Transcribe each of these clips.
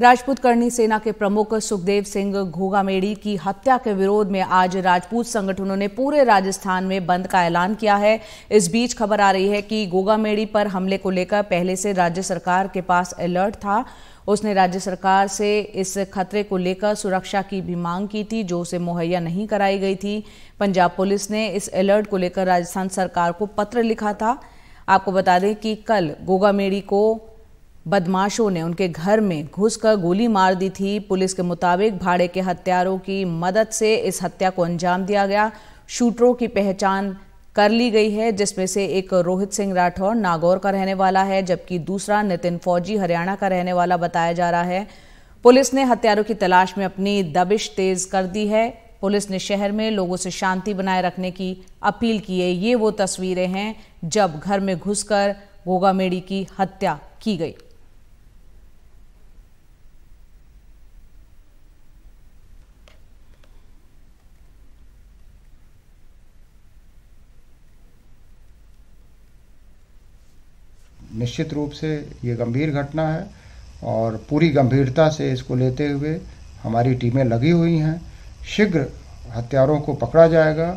राजपूत करनी सेना के प्रमुख सुखदेव सिंह घोगामेड़ी की हत्या के विरोध में आज राजपूत संगठनों ने पूरे राजस्थान में बंद का ऐलान किया है इस बीच खबर आ रही है कि घोगामेड़ी पर हमले को लेकर पहले से राज्य सरकार के पास अलर्ट था उसने राज्य सरकार से इस खतरे को लेकर सुरक्षा की भी मांग की थी जो उसे मुहैया नहीं कराई गई थी पंजाब पुलिस ने इस अलर्ट को लेकर राजस्थान सरकार को पत्र लिखा था आपको बता दें कि कल गोगामेड़ी को बदमाशों ने उनके घर में घुसकर गोली मार दी थी पुलिस के मुताबिक भाड़े के हत्यारों की मदद से इस हत्या को अंजाम दिया गया शूटरों की पहचान कर ली गई है जिसमें से एक रोहित सिंह राठौर नागौर का रहने वाला है जबकि दूसरा नितिन फौजी हरियाणा का रहने वाला बताया जा रहा है पुलिस ने हत्यारों की तलाश में अपनी दबिश तेज कर दी है पुलिस ने शहर में लोगों से शांति बनाए रखने की अपील की है ये वो तस्वीरें हैं जब घर में घुसकर गोगामेड़ी की हत्या की गई निश्चित रूप से ये गंभीर घटना है और पूरी गंभीरता से इसको लेते हुए हमारी टीमें लगी हुई हैं शीघ्र हत्यारों को पकड़ा जाएगा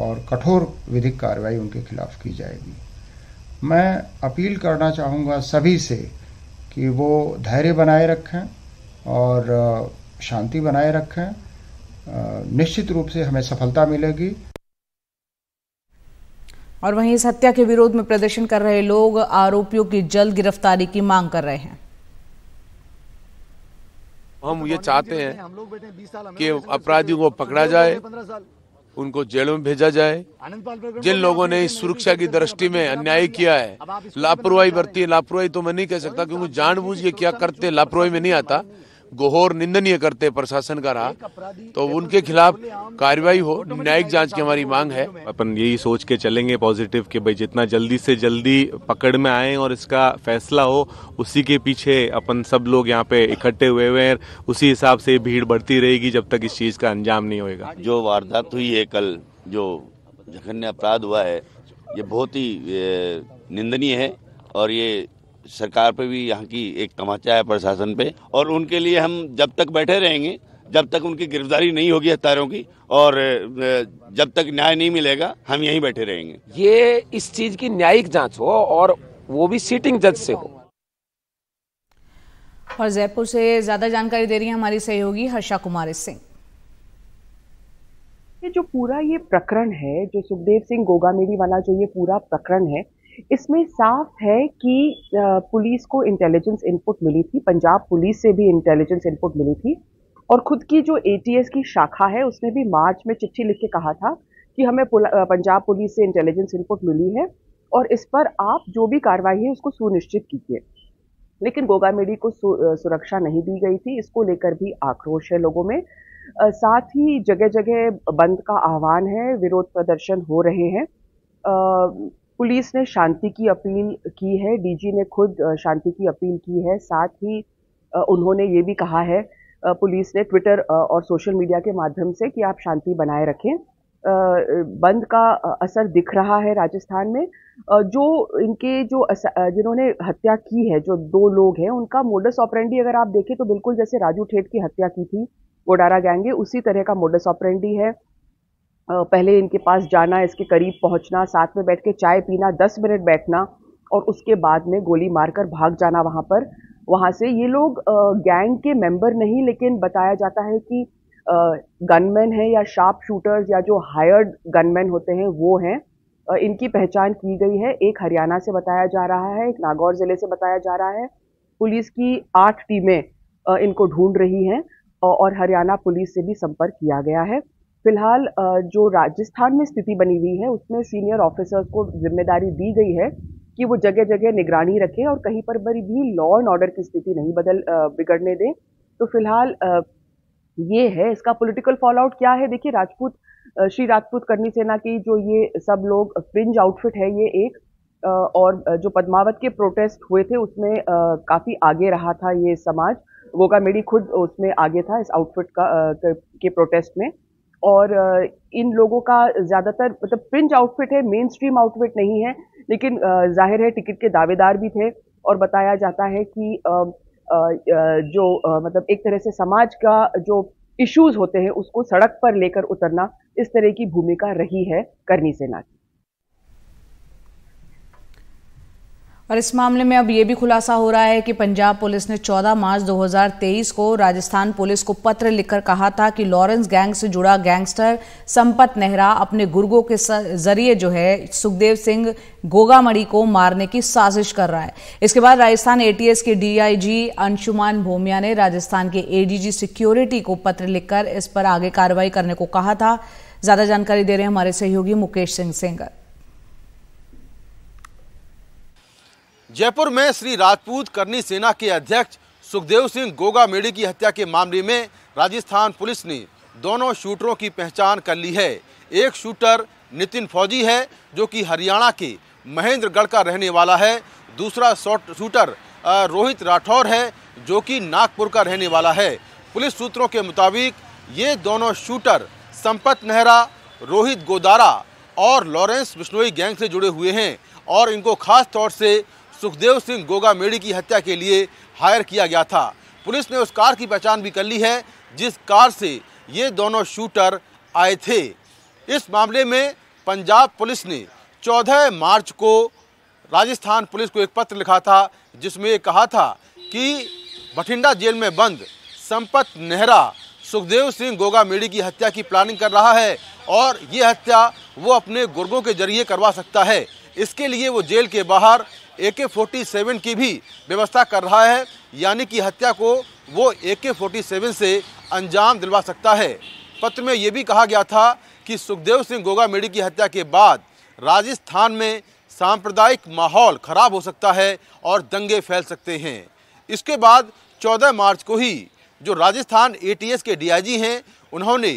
और कठोर विधिक कार्रवाई उनके खिलाफ की जाएगी मैं अपील करना चाहूँगा सभी से कि वो धैर्य बनाए रखें और शांति बनाए रखें निश्चित रूप से हमें सफलता मिलेगी और वहीं इस हत्या के विरोध में प्रदर्शन कर रहे लोग आरोपियों की जल्द गिरफ्तारी की मांग कर रहे हैं हम ये चाहते हैं कि अपराधियों को पकड़ा जाए उनको जेल में भेजा जाए जिन लोगों ने सुरक्षा की दृष्टि में अन्याय किया है लापरवाही बरती है लापरवाही तो मैं नहीं कह सकता क्योंकि जानबूझ के क्या करते लापरवाही में नहीं आता गोहोर निंदनीय करते प्रशासन का रहा तो उनके खिलाफ कार्रवाई हो न्यायिक जांच की हमारी मांग है तो अपन यही सोच के चलेंगे पॉजिटिव के भाई जितना जल्दी से जल्दी पकड़ में आए और इसका फैसला हो उसी के पीछे अपन सब लोग यहाँ पे इकट्ठे हुए हुए हैं उसी हिसाब से भीड़ बढ़ती रहेगी जब तक इस चीज का अंजाम नहीं होगा जो वारदात हुई है कल जो जघन्य अपराध हुआ है ये बहुत ही निंदनीय है और ये सरकार पे भी यहाँ की एक तमाचा है प्रशासन पे और उनके लिए हम जब तक बैठे रहेंगे जब तक उनकी गिरफ्तारी नहीं होगी हत्यारों की और जब तक न्याय नहीं मिलेगा हम यहीं बैठे रहेंगे ये इस चीज की न्यायिक जांच हो और वो भी सीटिंग जज से हो और जयपुर से ज्यादा जानकारी दे रही है हमारी सहयोगी हर्षा कुमार सिंह ये जो पूरा ये प्रकरण है जो सुखदेव सिंह गोगामेड़ी वाला जो ये पूरा प्रकरण है इसमें साफ है कि पुलिस को इंटेलिजेंस इनपुट मिली थी पंजाब पुलिस से भी इंटेलिजेंस इनपुट मिली थी और खुद की जो एटीएस की शाखा है उसने भी मार्च में चिट्ठी लिख के कहा था कि हमें पंजाब पुलिस से इंटेलिजेंस इनपुट मिली है और इस पर आप जो भी कार्रवाई है उसको सुनिश्चित कीजिए लेकिन गोगामेडी को सु, सुरक्षा नहीं दी गई थी इसको लेकर भी आक्रोश है लोगों में साथ ही जगह जगह बंद का आह्वान है विरोध प्रदर्शन हो रहे हैं आ, पुलिस ने शांति की अपील की है डीजी ने खुद शांति की अपील की है साथ ही उन्होंने ये भी कहा है पुलिस ने ट्विटर और सोशल मीडिया के माध्यम से कि आप शांति बनाए रखें बंद का असर दिख रहा है राजस्थान में जो इनके जो जिन्होंने हत्या की है जो दो लोग हैं उनका मोडस ऑपरेंडी अगर आप देखें तो बिल्कुल जैसे राजू ठेठ की हत्या की थी वोडारा गैंगे उसी तरह का मोडस ऑपरेंडी है पहले इनके पास जाना इसके करीब पहुंचना साथ में बैठ के चाय पीना दस मिनट बैठना और उसके बाद में गोली मारकर भाग जाना वहाँ पर वहाँ से ये लोग गैंग के मेंबर नहीं लेकिन बताया जाता है कि गनमैन है या शार्प शूटर्स या जो हायर्ड गनमैन होते हैं वो हैं इनकी पहचान की गई है एक हरियाणा से बताया जा रहा है एक नागौर ज़िले से बताया जा रहा है पुलिस की आठ टीमें इनको ढूंढ रही हैं और हरियाणा पुलिस से भी संपर्क किया गया है फिलहाल जो राजस्थान में स्थिति बनी हुई है उसमें सीनियर ऑफिसर्स को जिम्मेदारी दी गई है कि वो जगह जगह निगरानी रखें और कहीं पर भी लॉ एंड ऑर्डर की स्थिति नहीं बदल बिगड़ने दें तो फिलहाल ये है इसका पॉलिटिकल फॉल आउट क्या है देखिए राजपूत श्री राजपूत करनी सेना की जो ये सब लोग फ्रिंज आउटफिट है ये एक और जो पद्मावत के प्रोटेस्ट हुए थे उसमें काफ़ी आगे रहा था ये समाज वोगा मेडी खुद उसमें आगे था इस आउटफिट का के प्रोटेस्ट में और इन लोगों का ज़्यादातर मतलब प्रिंट आउटफिट है मेन स्ट्रीम आउटफिट नहीं है लेकिन जाहिर है टिकट के दावेदार भी थे और बताया जाता है कि जो मतलब एक तरह से समाज का जो इश्यूज होते हैं उसको सड़क पर लेकर उतरना इस तरह की भूमिका रही है करनी सेना की और इस मामले में अब ये भी खुलासा हो रहा है कि पंजाब पुलिस ने 14 मार्च 2023 को राजस्थान पुलिस को पत्र लिखकर कहा था कि लॉरेंस गैंग से जुड़ा गैंगस्टर संपत नेहरा अपने गुर्गों के जरिए जो है सुखदेव सिंह गोगामड़ी को मारने की साजिश कर रहा है इसके बाद राजस्थान एटीएस के डीआईजी अंशुमान भोमिया ने राजस्थान के एडीजी सिक्योरिटी को पत्र लिखकर इस पर आगे कार्रवाई करने को कहा था ज्यादा जानकारी दे रहे हैं हमारे सहयोगी मुकेश सिंह सेंगर जयपुर में श्री राजपूत करनी सेना के अध्यक्ष सुखदेव सिंह गोगा मेड़ी की हत्या के मामले में राजस्थान पुलिस ने दोनों शूटरों की पहचान कर ली है एक शूटर नितिन फौजी है जो कि हरियाणा के महेंद्रगढ़ का रहने वाला है दूसरा शूटर रोहित राठौर है जो कि नागपुर का रहने वाला है पुलिस सूत्रों के मुताबिक ये दोनों शूटर संपत नेहरा रोहित गोदारा और लॉरेंस बिश्नोई गैंग से जुड़े हुए हैं और इनको खास तौर से सुखदेव सिंह गोगा मेड़ी की हत्या के लिए हायर किया गया था पुलिस ने उस कार की पहचान भी कर ली है जिस कार से ये दोनों शूटर आए थे इस मामले में पंजाब पुलिस ने 14 मार्च को राजस्थान पुलिस को एक पत्र लिखा था जिसमें ये कहा था कि बठिंडा जेल में बंद संपत नेहरा सुखदेव सिंह गोगा मेड़ी की हत्या की प्लानिंग कर रहा है और ये हत्या वो अपने गुर्गों के जरिए करवा सकता है इसके लिए वो जेल के बाहर ए के फोर्टी सेवन की भी व्यवस्था कर रहा है यानी कि हत्या को वो ए के फोर्टी सेवन से अंजाम दिलवा सकता है पत्र में ये भी कहा गया था कि सुखदेव सिंह गोगा मेडी की हत्या के बाद राजस्थान में सांप्रदायिक माहौल खराब हो सकता है और दंगे फैल सकते हैं इसके बाद 14 मार्च को ही जो राजस्थान एटीएस के डीआईजी हैं उन्होंने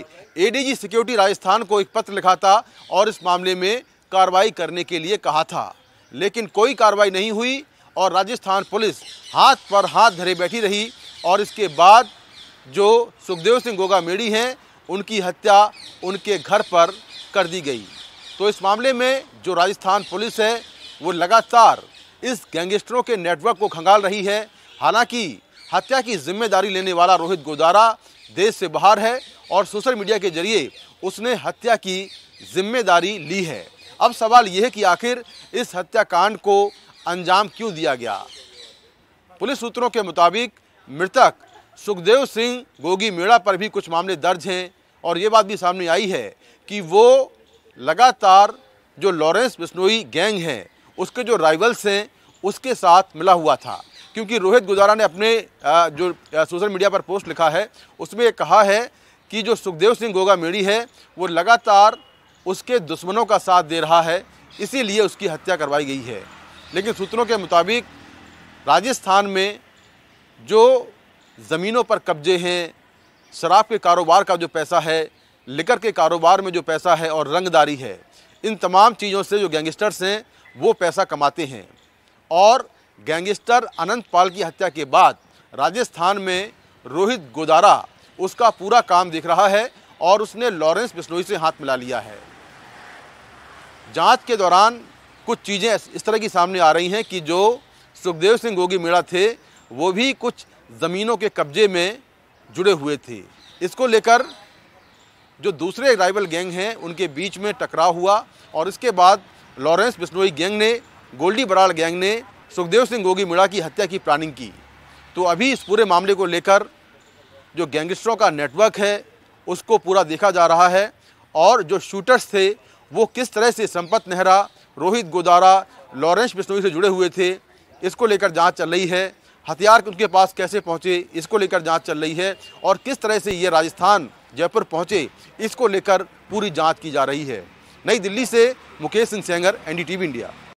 एडीजी सिक्योरिटी राजस्थान को एक पत्र लिखा था और इस मामले में कार्रवाई करने के लिए कहा था लेकिन कोई कार्रवाई नहीं हुई और राजस्थान पुलिस हाथ पर हाथ धरे बैठी रही और इसके बाद जो सुखदेव सिंह गोगा मेड़ी हैं उनकी हत्या उनके घर पर कर दी गई तो इस मामले में जो राजस्थान पुलिस है वो लगातार इस गैंगस्टरों के नेटवर्क को खंगाल रही है हालांकि हत्या की जिम्मेदारी लेने वाला रोहित गोदारा देश से बाहर है और सोशल मीडिया के जरिए उसने हत्या की जिम्मेदारी ली है अब सवाल यह है कि आखिर इस हत्याकांड को अंजाम क्यों दिया गया पुलिस सूत्रों के मुताबिक मृतक सुखदेव सिंह गोगी मेड़ा पर भी कुछ मामले दर्ज हैं और ये बात भी सामने आई है कि वो लगातार जो लॉरेंस बिश्नोई गैंग है उसके जो राइवल्स हैं उसके साथ मिला हुआ था क्योंकि रोहित गुजारा ने अपने जो सोशल मीडिया पर पोस्ट लिखा है उसमें कहा है कि जो सुखदेव सिंह गोगा मेड़ी है वो लगातार उसके दुश्मनों का साथ दे रहा है इसीलिए उसकी हत्या करवाई गई है लेकिन सूत्रों के मुताबिक राजस्थान में जो ज़मीनों पर कब्जे हैं शराब के कारोबार का जो पैसा है लिकर के कारोबार में जो पैसा है और रंगदारी है इन तमाम चीज़ों से जो गैंगस्टर्स हैं वो पैसा कमाते हैं और गैंगस्टर अनंत पाल की हत्या के बाद राजस्थान में रोहित गोदारा उसका पूरा काम दिख रहा है और उसने लॉरेंस बिश्नोई से हाथ मिला लिया है जांच के दौरान कुछ चीज़ें इस तरह की सामने आ रही हैं कि जो सुखदेव सिंह गोगी मीणा थे वो भी कुछ ज़मीनों के कब्जे में जुड़े हुए थे इसको लेकर जो दूसरे राइवल गैंग हैं उनके बीच में टकराव हुआ और इसके बाद लॉरेंस बिश्नोई गैंग ने गोल्डी बराड़ गैंग ने सुखदेव सिंह गोगी मीणा की हत्या की प्लानिंग की तो अभी इस पूरे मामले को लेकर जो गैंगस्टरों का नेटवर्क है उसको पूरा देखा जा रहा है और जो शूटर्स थे वो किस तरह से संपत नेहरा रोहित गोदारा लॉरेंस बिश्नोई से जुड़े हुए थे इसको लेकर जांच चल रही है हथियार उनके पास कैसे पहुंचे इसको लेकर जांच चल रही है और किस तरह से ये राजस्थान जयपुर पहुंचे इसको लेकर पूरी जांच की जा रही है नई दिल्ली से मुकेश सिंह सेंगर एन इंडिया